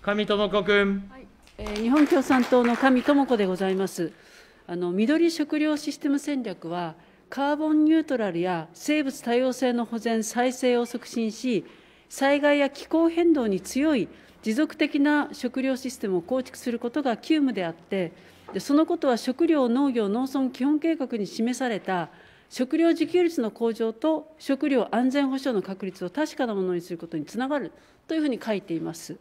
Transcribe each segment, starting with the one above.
神智子君、はいえー、日本共産党の神智子でございますあの緑食料システム戦略はカーボンニュートラルや生物多様性の保全再生を促進し災害や気候変動に強い持続的な食料システムを構築することが急務であってそのことは食料農業農村基本計画に示された食料自給率の向上と食料安全保障の確立を確かなものにすることにつながるというふうに書いています。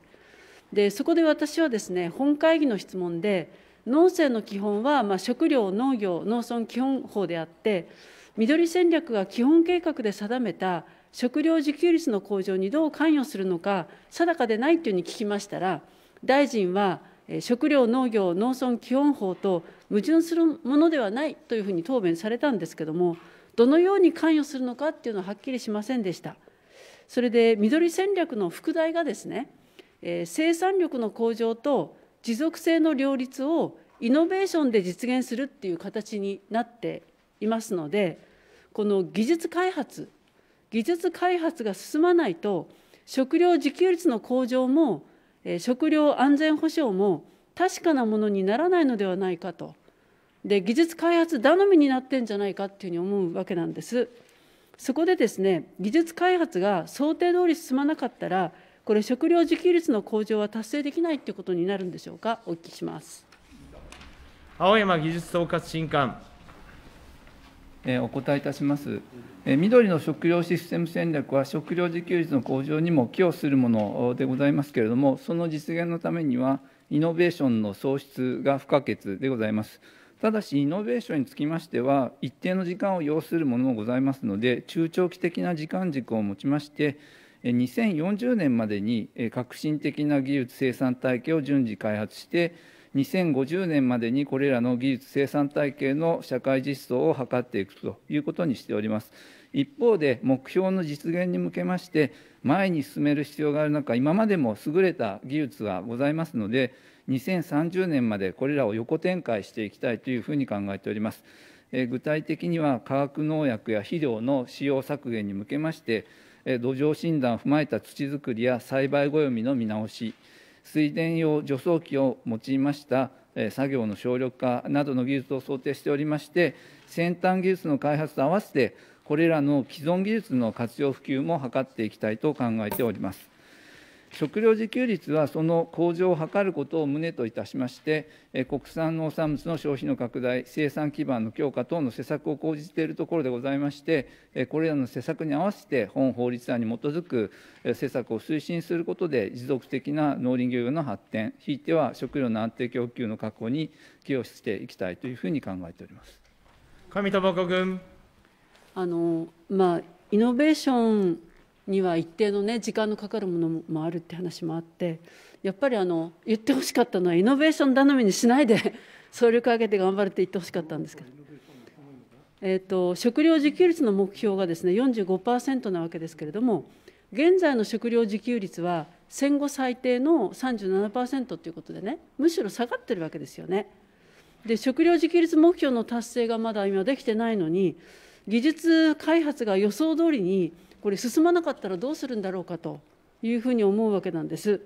でそこで私はですね本会議の質問で農政の基本は、まあ、食料農業農村基本法であって緑戦略が基本計画で定めた食料自給率の向上にどう関与するのか定かでないというふうに聞きましたら大臣は食料農業農村基本法と矛盾するものではないというふうに答弁されたんですけどもどのように関与するのかっていうのははっきりしませんでしたそれで緑戦略の副題がですね、え生産力の向上と持続性の両立をイノベーションで実現するっていう形になっていますのでこの技術開発技術開発が進まないと食料自給率の向上も食料安全保障も確かなものにならないのではないかとで技術開発頼みになってんじゃないかっていうふうに思うわけなんですそこでですね技術開発が想定通り進まなかったらこれ食料自給率の向上は達成できないってことになるんでしょうかお聞きします青山技術総括新刊お答えいたします。緑の食料システム戦略は食料自給率の向上にも寄与するものでございますけれども、その実現のためには、イノベーションの創出が不可欠でございます。ただし、イノベーションにつきましては、一定の時間を要するものもございますので、中長期的な時間軸を持ちまして、2040年までに革新的な技術生産体系を順次開発して、2050年までにこれらの技術生産体系の社会実装を図っていくということにしております。一方で目標の実現に向けまして前に進める必要がある中今までも優れた技術がございますので2030年までこれらを横展開していきたいというふうに考えております。具体的には化学農薬や肥料の使用削減に向けまして土壌診断を踏まえた土づくりや栽培暦の見直し水田用除草機を用いました作業の省力化などの技術を想定しておりまして先端技術の開発と合わせてこれらの既存技術の活用普及も図っていきたいと考えております。食料自給率はその向上を図ることを旨といたしまして、国産農産物の消費の拡大、生産基盤の強化等の施策を講じているところでございまして、これらの施策に合わせて、本法律案に基づく施策を推進することで、持続的な農林漁業の発展、ひいては食料の安定供給の確保に寄与していきたいというふうに考えております上子君あの、まあ、イノベーションには一定のね時間のかかるものもあるって話もあってやっぱりあの言ってほしかったのはイノベーション頼みにしないで 総力を挙げて頑張るって言ってほしかったんですけど。えーと、と食料自給率の目標がですね45%なわけですけれども現在の食料自給率は戦後最低の37%ということでねむしろ下がってるわけですよね。で食料自給率目標の達成がまだ今できてないのに技術開発が予想通りにこれ進まなかったらどうするんだろうかというふうに思うわけなんです。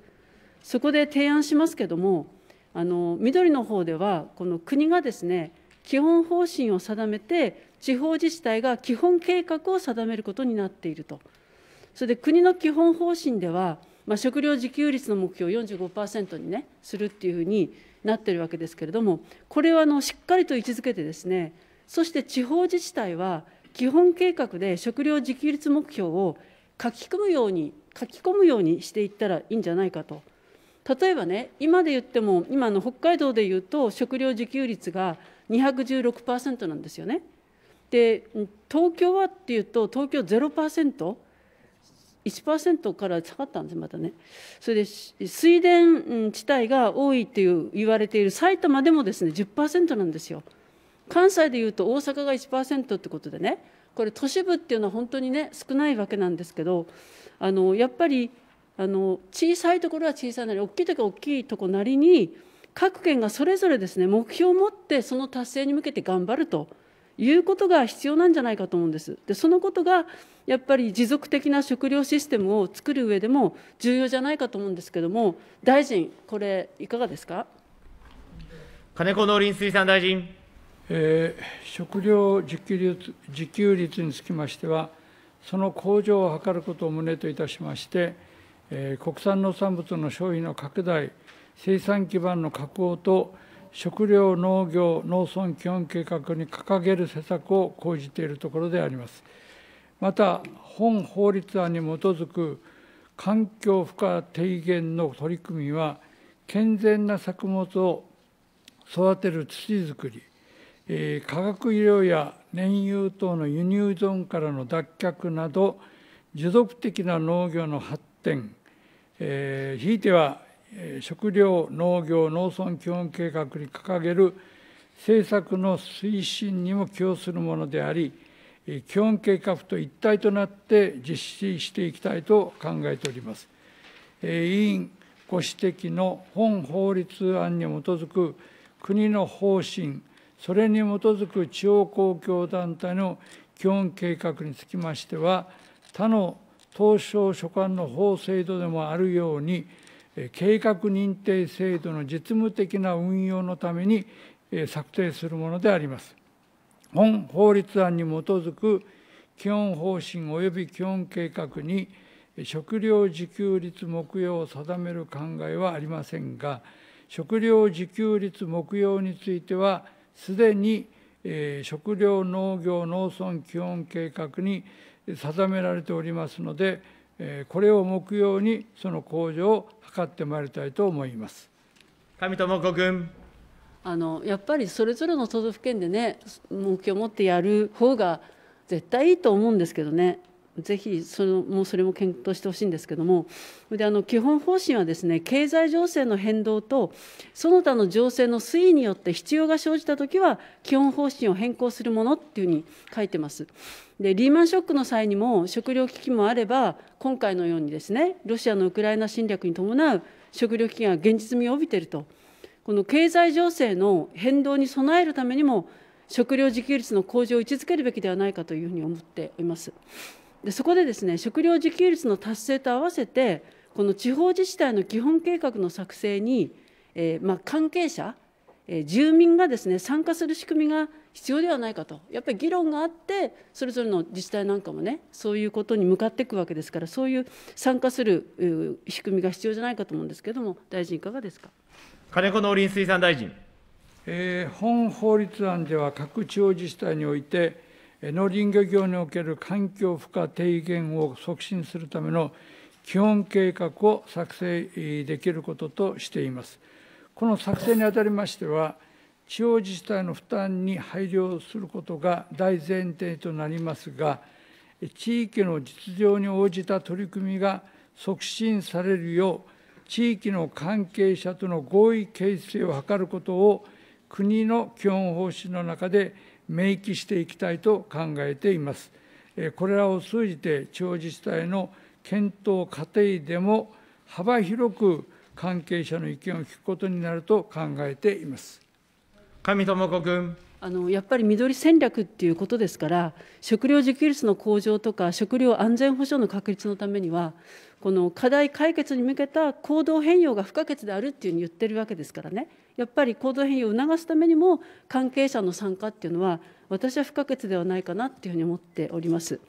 そこで提案しますけどもあの緑の方ではこの国がですね基本方針を定めて地方自治体が基本計画を定めることになっていると。それで国の基本方針では、まあ、食料自給率の目標を45%にねするっていうふうになってるわけですけれどもこれはあのしっかりと位置づけてですねそして地方自治体は基本計画で食料自給率目標を書き込むように書き込むようにしていったらいいんじゃないかと。例えばね、今で言っても、今の北海道でいうと、食料自給率が216%なんですよね。で、東京はっていうと、東京0%、1%から下がったんです、またね。それで、水田地帯が多いっていう言われている埼玉でもですね、10%なんですよ。関西でいうと大阪が1%ってことでねこれ都市部っていうのは本当にね少ないわけなんですけどあのやっぱりあの小さいところは小さいなり大きいところは大きいとこなりに各県がそれぞれですね目標を持ってその達成に向けて頑張るということが必要なんじゃないかと思うんです。でそのことがやっぱり持続的な食料システムを作る上でも重要じゃないかと思うんですけども大臣これいかがですか金子農林水産大臣。えー、食料自給率自給率につきましては、その向上を図ることを旨といたしまして、えー、国産農産物の消費の拡大、生産基盤の確保と、食料農業農村基本計画に掲げる施策を講じているところであります。また、本法律案に基づく環境負荷低減の取り組みは、健全な作物を育てる土づくり、え化学医療や燃油等の輸入依存からの脱却など持続的な農業の発展、えひいては食料農業農村基本計画に掲げる政策の推進にも寄与するものであり基本計画と一体となって実施していきたいと考えております。委員ご指摘の本法律案に基づく国の方針それに基づく地方公共団体の基本計画につきましては、他の東証所管の法制度でもあるように、計画認定制度の実務的な運用のために策定するものであります。本法律案に基づく基本方針及び基本計画に食料自給率目標を定める考えはありませんが、食料自給率目標については、すでに、え食料農業農村基本計画に定められておりますので、えこれを目標にその向上を図ってまいりたいと思います。上智子君あのやっぱりそれぞれの都道府県でね目標を持ってやる方が絶対いいと思うんですけどね。ぜひそもそれも検討してほしいんですけどもであの基本方針はですね経済情勢の変動とその他の情勢の推移によって必要が生じたときは基本方針を変更するものっていうふうに書いてます。でリーマンショックの際にも食料危機もあれば今回のようにですねロシアのウクライナ侵略に伴う食料危機が現実味を帯びているとこの経済情勢の変動に備えるためにも食料自給率の向上を位置づけるべきではないかというふうに思っています。でそこでですね食料自給率の達成と合わせてこの地方自治体の基本計画の作成に、えー、まあ、関係者、えー、住民がですね参加する仕組みが必要ではないかとやっぱり議論があってそれぞれの自治体なんかもねそういうことに向かっていくわけですからそういう参加する仕組みが必要じゃないかと思うんですけれども大臣いかがですか金子農林水産大臣、えー、本法律案では各地方自治体において農林漁業における環境負荷低減を促進するための基本計画を作成できることとしています。この作成にあたりましては、地方自治体の負担に配慮することが大前提となりますが、地域の実情に応じた取り組みが促進されるよう、地域の関係者との合意形成を図ることを、国の基本方針の中で明記していきたいと考えています。これらを通じて地方自治体の検討過程でも幅広く関係者の意見を聞くことになると考えています。上智子君。あのやっぱり緑戦略っていうことですから食料自給率の向上とか食料安全保障の確立のためにはこの課題解決に向けた行動変容が不可欠であるっていうふうに言ってるわけですからねやっぱり行動変容を促すためにも関係者の参加っていうのは私は不可欠ではないかなっていうふうに思っております。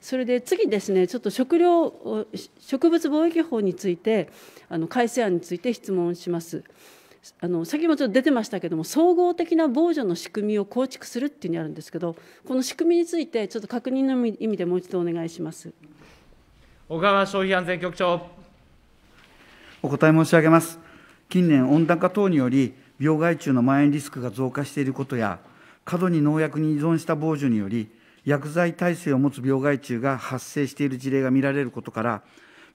それで次ですねちょっと食料植物貿易法についてあの改正案について質問します。あの先もちょっと出てましたけども総合的な防除の仕組みを構築するっていうふうにあるんですけどこの仕組みについてちょっと確認の意味でもう一度お願いします小川消費安全局長お答え申し上げます近年、温暖化等により、病害虫の蔓延リスクが増加していることや、過度に農薬に依存した防除により、薬剤耐性を持つ病害虫が発生している事例が見られることから、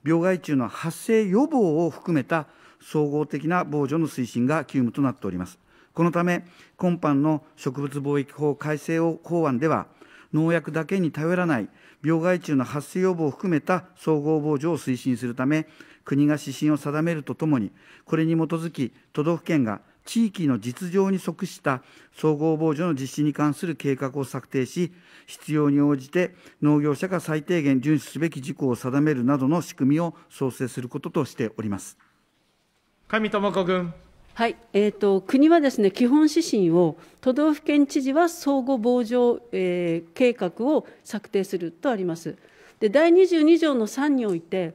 病害虫の発生予防を含めた総合的な防除の推進が急務となっております。このため、今般の植物防疫法改正法案では、農薬だけに頼らない病害虫の発生予防を含めた総合防除を推進するため、国が指針を定めるとともに、これに基づき、都道府県が地域の実情に即した総合防除の実施に関する計画を策定し、必要に応じて農業者が最低限遵守すべき事項を定めるなどの仕組みを創設することとしております上智子君。はい、えーと、国はですね基本指針を都道府県知事は相互防除、えー、計画を策定するとあります。で第22条の3において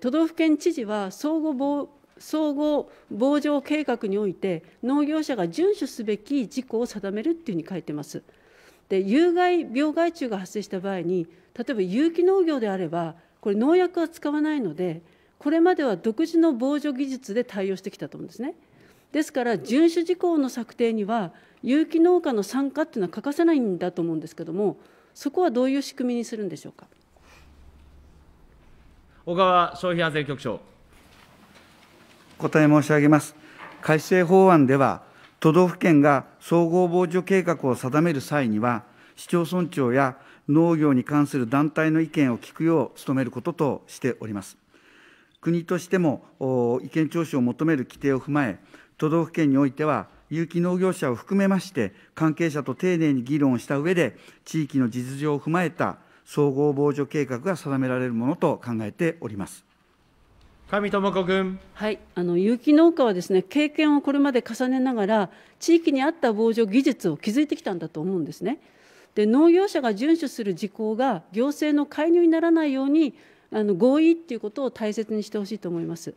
都道府県知事は互防総合防除計画において農業者が遵守すべき事項を定めるっていうふうに書いてます。で有害病害虫が発生した場合に例えば有機農業であればこれ農薬は使わないのでこれまでは独自の防除技術で対応してきたと思うんですね。ですから遵守事項の策定には有機農家の参加っていうのは欠かせないんだと思うんですけどもそこはどういう仕組みにするんでしょうか。小川消費安全局長。答え申し上げます。改正法案では、都道府県が総合防除計画を定める際には、市町村長や農業に関する団体の意見を聞くよう努めることとしております。国としても意見聴取を求める規定を踏まえ、都道府県においては、有機農業者を含めまして、関係者と丁寧に議論をした上で、地域の実情を踏まえた総合防除計画が定められるものと考えております。上智子君。はい、あの有機農家はですね、経験をこれまで重ねながら地域に合った防除技術を築いてきたんだと思うんですね。で、農業者が遵守する事項が行政の介入にならないようにあの合意っていうことを大切にしてほしいと思います。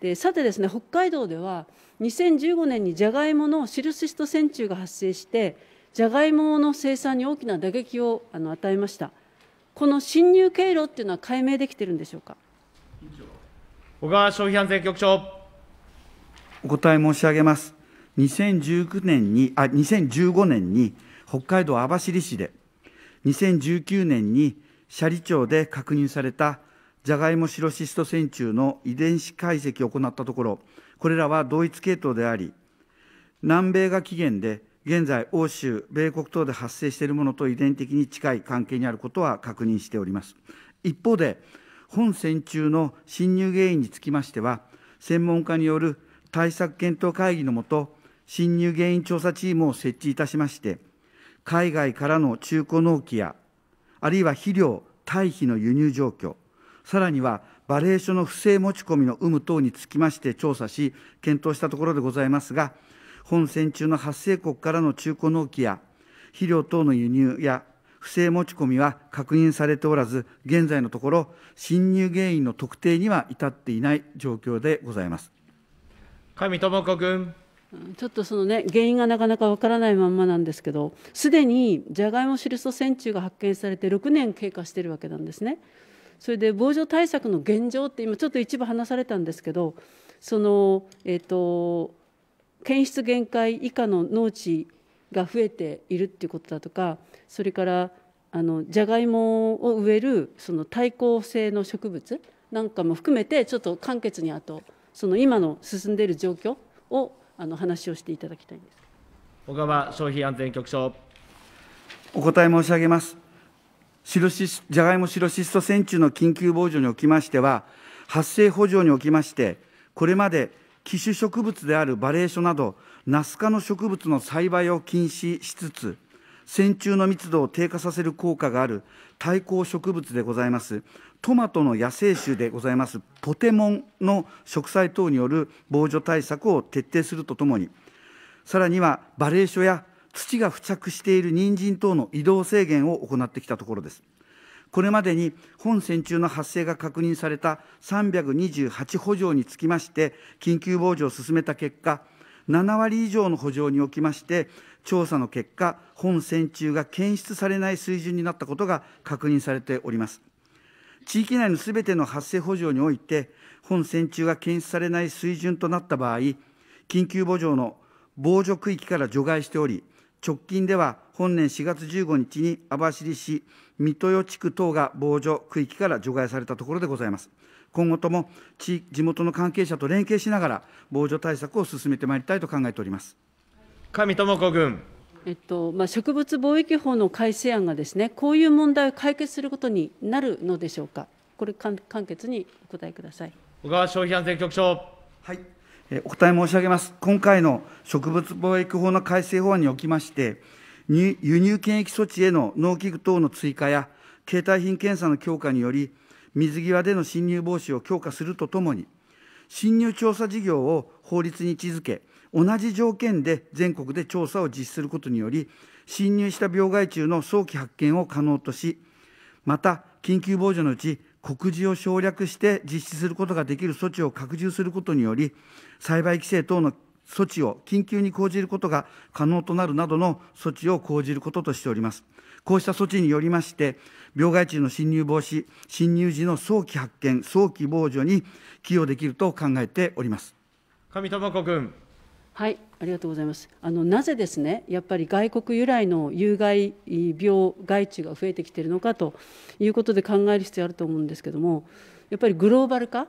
でさてですね、北海道では2015年にジャガイモのシルシスト線虫が発生して、ジャガイモの生産に大きな打撃をあの与えました。この侵入経路っていうのは解明できてるんでしょうか小川消費安全局長。お答え申し上げます。2019年に、あ、2015年に北海道網走市で、2019年に斜里町で確認されたジャガイモシロシスト線虫の遺伝子解析を行ったところ、これらは同一系統であり、南米が起源で現在、欧州、米国等で発生しているものと遺伝的に近い関係にあることは確認しております。一方で、本戦中の侵入原因につきましては、専門家による対策検討会議のもと、侵入原因調査チームを設置いたしまして、海外からの中古納期や、あるいは肥料、堆肥の輸入状況、さらにはバレー書の不正持ち込みの有無等につきまして調査し、検討したところでございますが、本戦中の発生国からの中古納期や肥料等の輸入や不正持ち込みは確認されておらず、現在のところ、侵入原因の特定には至っていない状況でございます。上智子君。ちょっとそのね原因がなかなかわからないまんまなんですけどすでにじゃがいもルソ線虫が発見されて6年経過しているわけなんですね。それで防除対策の現状って今ちょっと一部話されたんですけどそのえっ、ー、と検出限界以下の農地が増えているっていうことだとかそれからあのジャガイモを植えるその耐候性の植物なんかも含めてちょっと簡潔にあとその今の進んでいる状況をあの話をしていただきたいんです小川消費安全局長お答え申し上げます白しじゃがいも白シスト線虫の緊急防除におきましては発生補助におきましてこれまで機種植物であるバレーショなどナス科の植物の栽培を禁止しつつ線虫の密度を低下させる効果がある対抗植物でございますトマトの野生種でございますポテモンの植栽等による防除対策を徹底するとともにさらにはバレーショや土が付着している人参等の移動制限を行ってきたところですこれまでに本戦中の発生が確認された328補助につきまして、緊急防除を進めた結果、7割以上の補助におきまして、調査の結果、本戦中が検出されない水準になったことが確認されております。地域内のすべての発生補助において、本戦中が検出されない水準となった場合、緊急補助の防除区域から除外しており、直近では本年4月15日に網走市水戸与地区等が防除区域から除外されたところでございます。今後とも地元の関係者と連携しながら、防除対策を進めてまいりたいと考えております上智子君。えっとまあ、植物防疫法の改正案がです、ね、こういう問題を解決することになるのでしょうか、これ、簡潔にお答えください小川消費安全局長。はいお答え申し上げます。今回の植物防疫法の改正法案におきまして、輸入検疫措置への農機具等の追加や、携帯品検査の強化により、水際での侵入防止を強化するとともに、侵入調査事業を法律に位置づけ、同じ条件で全国で調査を実施することにより、侵入した病害虫の早期発見を可能とし、また、緊急防除のうち、告示を省略して実施することができる措置を拡充することにより、栽培規制等の措置を緊急に講じることが可能となるなどの措置を講じることとしております。こうした措置によりまして、病害虫の侵入防止、侵入時の早期発見、早期防除に寄与できると考えております。上智子君。はい、ありがとうございます。あのなぜですね、やっぱり外国由来の有害病害虫が増えてきているのかということで考える必要あると思うんですけども、やっぱりグローバル化、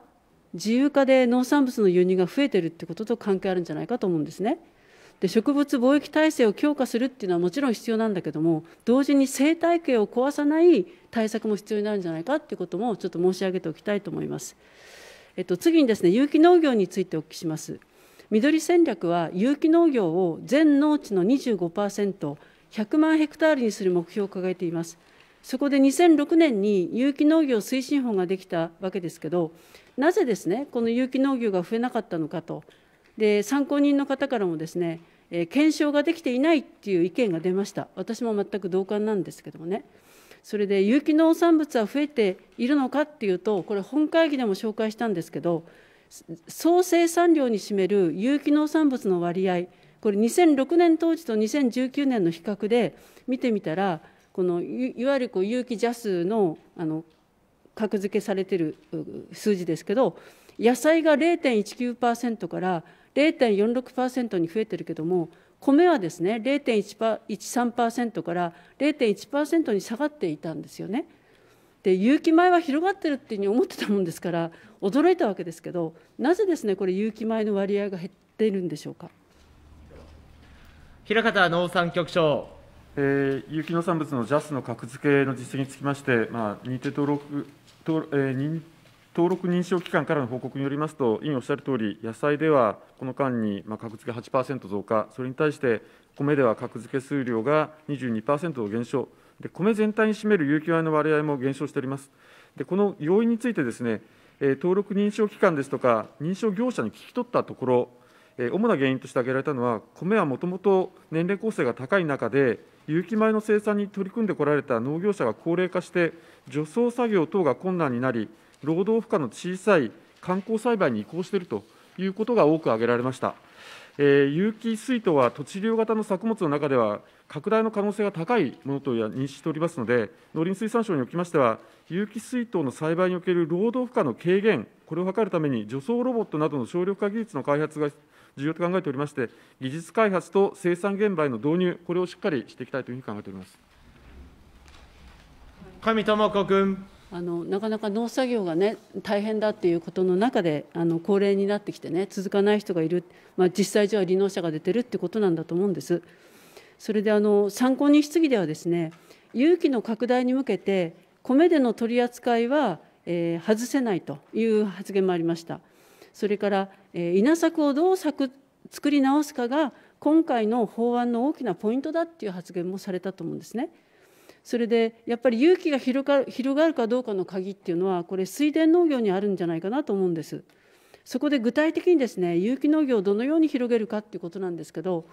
自由化で農産物の輸入が増えてるってことと関係あるんじゃないかと思うんですね。で植物貿易体制を強化するっていうのはもちろん必要なんだけども同時に生態系を壊さない対策も必要になるんじゃないかっていうこともちょっと申し上げておきたいと思います。えっと、次にですね有機農業についてお聞きします。緑戦略は有機農業を全農地の 25%100 万ヘクタールにする目標を掲げています。そこで2006年に有機農業推進法ができたわけですけど、なぜですね、この有機農業が増えなかったのかと、で参考人の方からもですね、え検証ができていないっていう意見が出ました、私も全く同感なんですけどもね、それで有機農産物は増えているのかっていうと、これ、本会議でも紹介したんですけど、総生産量に占める有機農産物の割合、これ、2006年当時と2019年の比較で見てみたら、このいわゆるこう有機ジャスのあの格付けされている数字ですけど、野菜が0.19%から0.46%に増えてるけども、米はですね、0.13%から0.1%に下がっていたんですよね。で有機米は広がってるっていうふうに思ってたもんですから驚いたわけですけどなぜですねこれ有機米の割合が減っているんでしょうか平方農産局長えー、有機農産物の JAS の格付けの実績につきまして、まあ、認定登録登,、えー、登録認証機関からの報告によりますと、委員おっしゃるとおり、野菜ではこの間に、まあ、格付け8%増加、それに対して米では格付け数量が22%減少で、米全体に占める有機米の割合も減少しております。でこの要因についてですね、えー、登録認証機関ですとか、認証業者に聞き取ったところ、主な原因として挙げられたのは、米はもともと年齢構成が高い中で、有機米の生産に取り組んでこられた農業者が高齢化して、除草作業等が困難になり、労働負荷の小さい観光栽培に移行しているということが多く挙げられました。えー、有機水筒は土地利用型の作物の中では、拡大の可能性が高いものと認識しておりますので、農林水産省におきましては、有機水筒の栽培における労働負荷の軽減、これを図るために、除草ロボットなどの省力化技術の開発が重要と考えておりまして、技術開発と生産現場への導入、これをしっかりしていきたいというふうに考えております上智子君。あのなかなか農作業がね大変だっていうことの中であの高齢になってきてね続かない人がいる、まあ、実際じゃあ離農者が出てるってことなんだと思うんです。それであの参考人質疑ではですね有機の拡大に向けて米での取り扱いは、えー、外せないという発言もありました。それから、え稲作をどう作作り直すかが今回の法案の大きなポイントだっていう発言もされたと思うんですね。それでやっぱり勇気が広がる広がるかどうかの鍵っていうのはこれ水田農業にあるんじゃないかなと思うんです。そこで具体的にですね有機農業をどのように広げるかっていうことなんですけど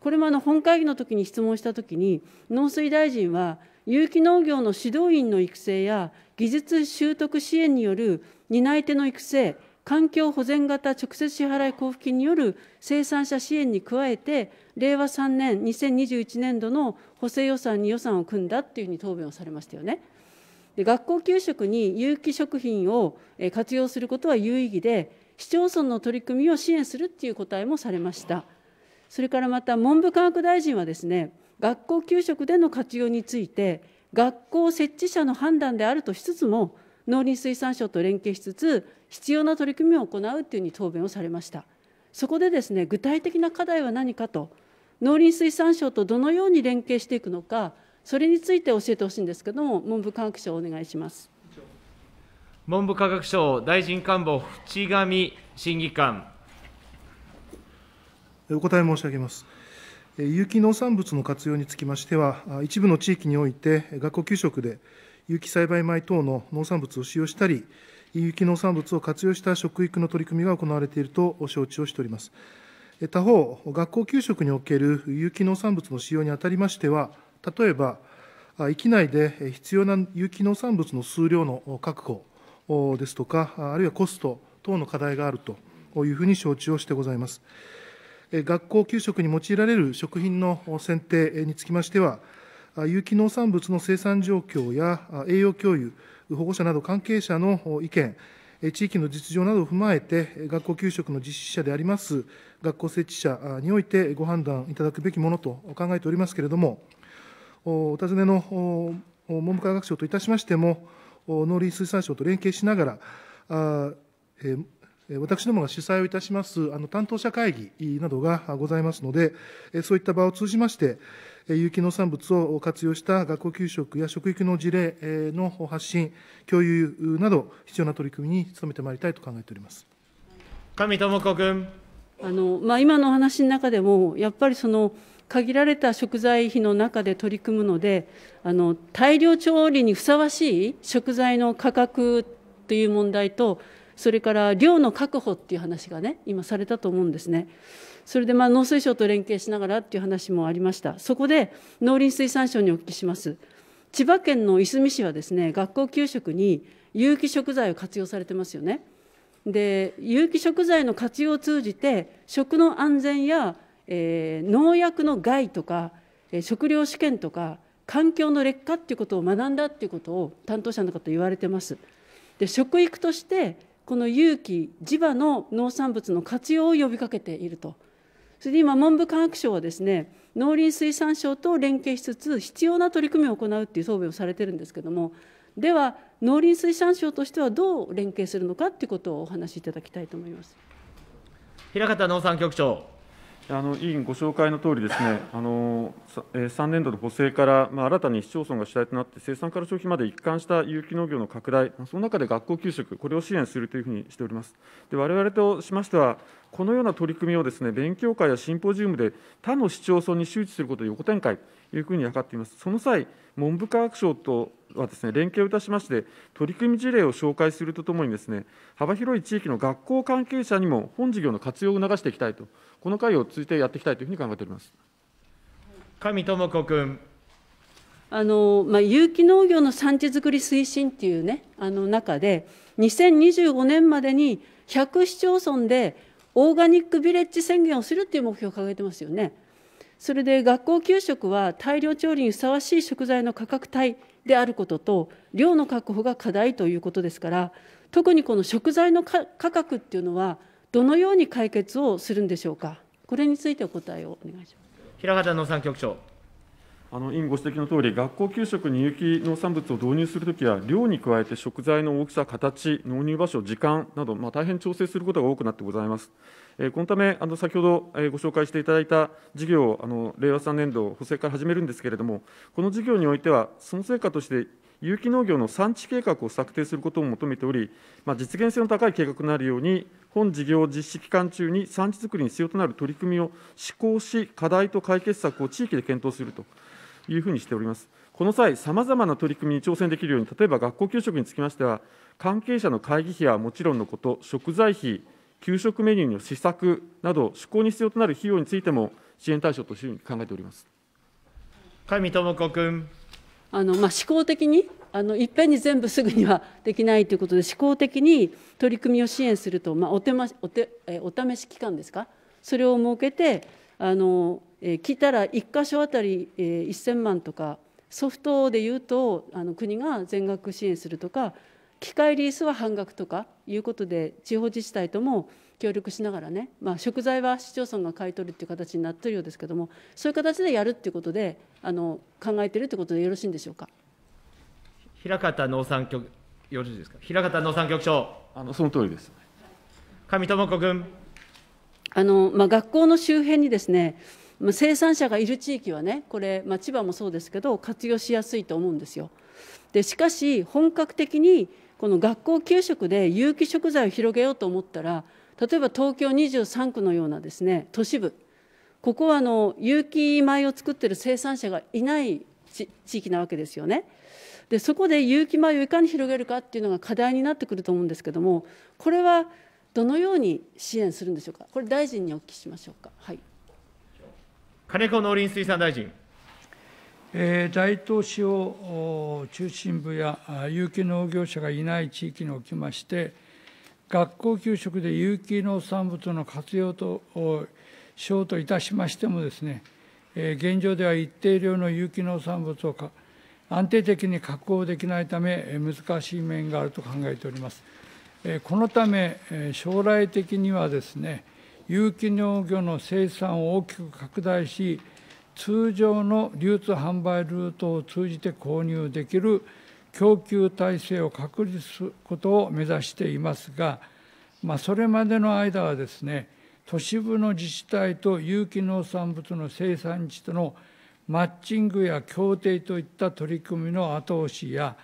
これもあの本会議の時に質問したときに農水大臣は有機農業の指導員の育成や技術習得支援による担い手の育成環境保全型直接支払い交付金による生産者支援に加えて、令和3年、2021年度の補正予算に予算を組んだっていうふうに答弁をされましたよね。で学校給食に有機食品を活用することは有意義で、市町村の取り組みを支援するっていう答えもされました。それからまた、文部科学大臣はですね、学校給食での活用について、学校設置者の判断であるとしつつも、農林水産省と連携しつつ必要な取り組みを行うというふうに答弁をされましたそこでですね具体的な課題は何かと農林水産省とどのように連携していくのかそれについて教えてほしいんですけども文部科学省お願いします文部科学省大臣官房淵上審議官お答え申し上げます有機農産物の活用につきましては一部の地域において学校給食で有機栽培米等の農産物を使用したり、有機農産物を活用した食育の取り組みが行われていると承知をしております。他方、学校給食における有機農産物の使用にあたりましては、例えば、域内で必要な有機農産物の数量の確保ですとか、あるいはコスト等の課題があるというふうに承知をしてございます。学校給食に用いられる食品の選定につきましては、有機農産物の生産状況や栄養共有、保護者など関係者の意見、地域の実情などを踏まえて、学校給食の実施者であります学校設置者においてご判断いただくべきものと考えておりますけれども、お尋ねの文部科学省といたしましても、農林水産省と連携しながら、私どもが主催をいたしますあの担当者会議などがございますので、そういった場を通じまして、有機農産物を活用した学校給食や食育の事例の発信、共有など、必要な取り組みに努めてまいりたいと考えております上智子君。あのまあ、今の話の中でも、やっぱりその限られた食材費の中で取り組むのであの、大量調理にふさわしい食材の価格という問題と、それから量の確保っていう話がね今されたと思うんですね。それでまあ農水省と連携しながらっていう話もありましたそこで農林水産省にお聞きします千葉県のいすみ市はですね学校給食に有機食材を活用されてますよねで有機食材の活用を通じて食の安全や、えー、農薬の害とか、食料試験とか環境の劣化っていうことを学んだっていうことを担当者の方言われてます。で食育としてこの有機地場の農産物の活用を呼びかけていると。それで今文部科学省はですね農林水産省と連携しつつ必要な取り組みを行うっていう答弁をされてるんですけどもでは農林水産省としてはどう連携するのかということをお話しいただきたいと思います平方農産局長あの委員ご紹介の通りですね、あの3年度の補正から、まあ、新たに市町村が主体となって、生産から消費まで一貫した有機農業の拡大、その中で学校給食、これを支援するというふうにしております。で我々としましては、このような取り組みをですね勉強会やシンポジウムで他の市町村に周知することで横展開、いうふうにかっています。その際、文部科学省とはですね、連携をいたしまして、取り組み事例を紹介するとともにですね、幅広い地域の学校関係者にも本事業の活用を促していきたいと、この会を通じてやっていきたいというふうに考えております。上智子君。あのまあ、有機農業の産地づくり推進っていうね、あの中で、2025年までに100市町村でオーガニックビレッジ宣言をするっていう目標を掲げてますよね。それで学校給食は大量調理にふさわしい食材の価格帯であることと量の確保が課題ということですから特にこの食材の価格っていうのはどのように解決をするんでしょうかこれについてお答えをお願いします平畑農産局長あの委員ご指摘のとおり、学校給食に有機農産物を導入するときは、量に加えて食材の大きさ、形、納入場所、時間など、まあ、大変調整することが多くなってございます。このため、先ほどご紹介していただいた事業を令和3年度補正から始めるんですけれども、この事業においては、その成果として有機農業の産地計画を策定することを求めており、実現性の高い計画になるように、本事業実施期間中に産地づくりに必要となる取り組みを施行し、課題と解決策を地域で検討するというふうにしております。この際、さまざまな取り組みに挑戦できるように、例えば学校給食につきましては、関係者の会議費はもちろんのこと、食材費、給食メニューの施策など、施行に必要となる費用についても、支援対象として考えております上智子君。あのまあ、思考的にあのいっぺんに全部すぐにはできないということで思考的に取り組みを支援すると、まあ、お手まおてえお試し期間ですかそれを設けてあの、え聞たら1箇所あたり、え1000万とかソフトでいうとあの国が全額支援するとか機械リースは半額とかいうことで地方自治体とも協力しながらね、まあ、食材は市町村が買い取るという形になってるようですけどもそういう形でやるっていうことであの考えてるってことでよろしいんでしょうか平方農産局よろしいですか平方農産局長あのその通りです、上智子君あの、まあ、学校の周辺にですね生産者がいる地域はねこれ、まあ、千葉もそうですけど活用しやすいと思うんですよ。でしかし本格的にこの学校給食で有機食材を広げようと思ったら例えば東京23区のようなですね都市部ここはあの有機米を作ってる生産者がいない地域なわけですよね。でそこで有機米をいかに広げるかっていうのが課題になってくると思うんですけどもこれはどのように支援するんでしょうかこれ大臣にお聞きしましょうか。はい、金子農林水産大臣大東市を中心部や有機農業者がいない地域におきまして、学校給食で有機農産物の活用としようといたしましてもですね、現状では一定量の有機農産物を安定的に確保できないため、難しい面があると考えております。このため、将来的にはですね、有機農業の生産を大きく拡大し、通常の流通販売ルートを通じて購入できる供給体制を確立することを目指していますが、まあ、それまでの間はですね都市部の自治体と有機農産物の生産地とのマッチングや協定といった取り組みの後押しや、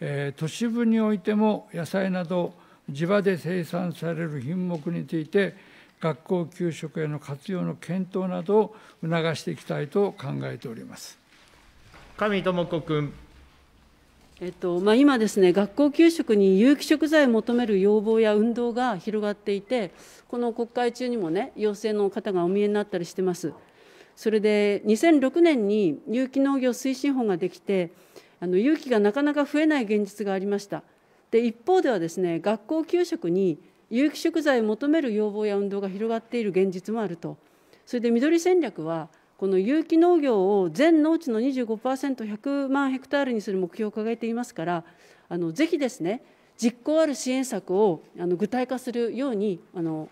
えー、都市部においても野菜など地場で生産される品目について学校給食への活用の検討などを促していきたいと考えております。上智子君えっとまあ、今ですね、学校給食に有機食材を求める要望や運動が広がっていて、この国会中にもね、陽性の方がお見えになったりしてます。それで2006年に有機農業推進法ができて、あの有機がなかなか増えない現実がありました。で一方ではですね、学校給食に有機食材を求める要望や運動が広がっている現実もあるとそれで緑戦略はこの有機農業を全農地の 25%100 万ヘクタールにする目標を掲げていますからあのぜひですね実行ある支援策をあの具体化するようにあの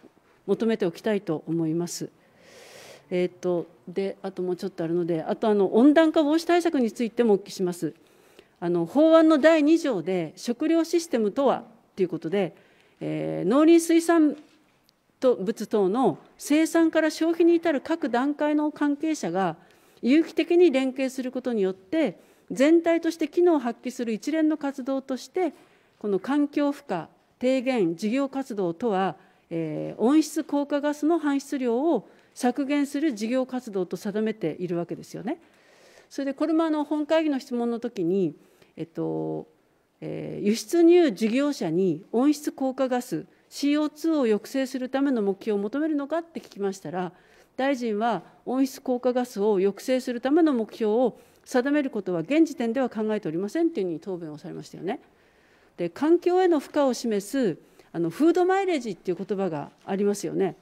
求めておきたいと思います。えー、とであともうちょっとあるのであとあの温暖化防止対策についてもお聞きします。あの法案の第2条で食料システムとはということでえー、農林水産物等の生産から消費に至る各段階の関係者が有機的に連携することによって全体として機能を発揮する一連の活動としてこの環境負荷低減事業活動とは、えー、温室効果ガスの排出量を削減する事業活動と定めているわけですよね。それでこれもあの本会議の質問の時に、えっと、え輸出入事業者に温室効果ガス CO2 を抑制するための目標を求めるのかって聞きましたら大臣は温室効果ガスを抑制するための目標を定めることは現時点では考えておりませんというふうに答弁をされましたよね。で環境への負荷を示すあのフードマイレージっていう言葉がありますよね。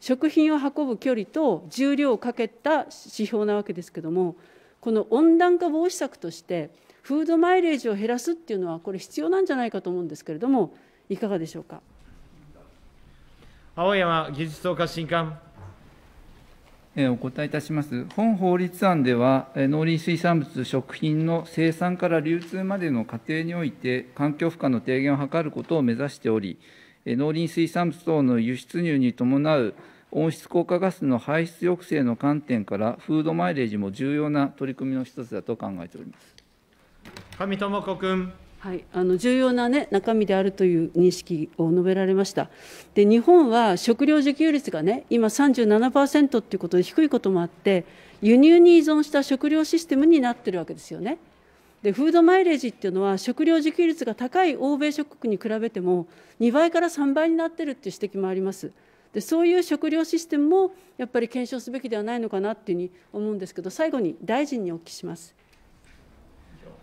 食品を運ぶ距離と重量をかけた指標なわけですけどもこの温暖化防止策としてフードマイレージを減らすっていうのは、これ、必要なんじゃないかと思うんですけれども、いかがでしょうか。青山技術総括審監。お答えいたします。本法律案では、農林水産物、食品の生産から流通までの過程において、環境負荷の低減を図ることを目指しており、農林水産物等の輸出入に伴う温室効果ガスの排出抑制の観点から、フードマイレージも重要な取り組みの一つだと考えております。上智子君。はい、あの重要な、ね、中身であるという認識を述べられました。で日本は食料自給率が、ね、今37%ということで低いこともあって輸入に依存した食料システムになってるわけですよね。でフードマイレージっていうのは食料自給率が高い欧米諸国に比べても2倍から3倍になってるっていう指摘もあります。でそういう食料システムもやっぱり検証すべきではないのかなっていうふうに思うんですけど最後に大臣にお聞きします。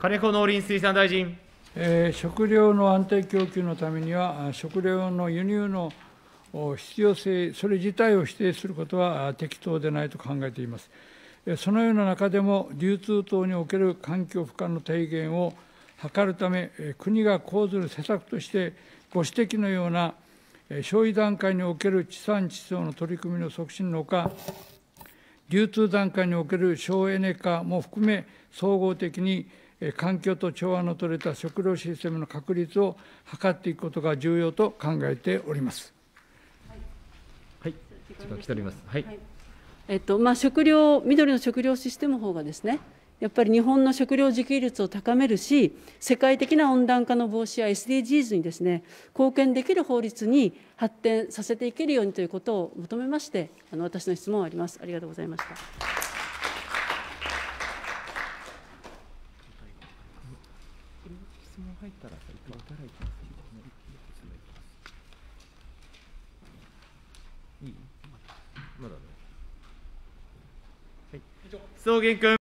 金子農林水産大臣。えー、食料の安定供給のためには、食料の輸入の必要性、それ自体を否定することは適当でないと考えています。そのような中でも、流通等における環境負荷の低減を図るため、国が講ずる施策として、ご指摘のような消費段階における地産地消の取り組みの促進のほか、流通段階における省エネ化も含め、総合的に環境と調和の取れた食料システムの確立を図っていくことが重要と考えております。はい、時間来ております。はい。えっとまあ食料緑の食料システム法がですね。やっぱり日本の食料自給率を高めるし、世界的な温暖化の防止や SDGs にですね、貢献できる法律に発展させていけるようにということを求めまして、あの私の質問はあります。ありがとうございました。入ったらさ、一回から行きます。いいまだね。はい。以上。草原君。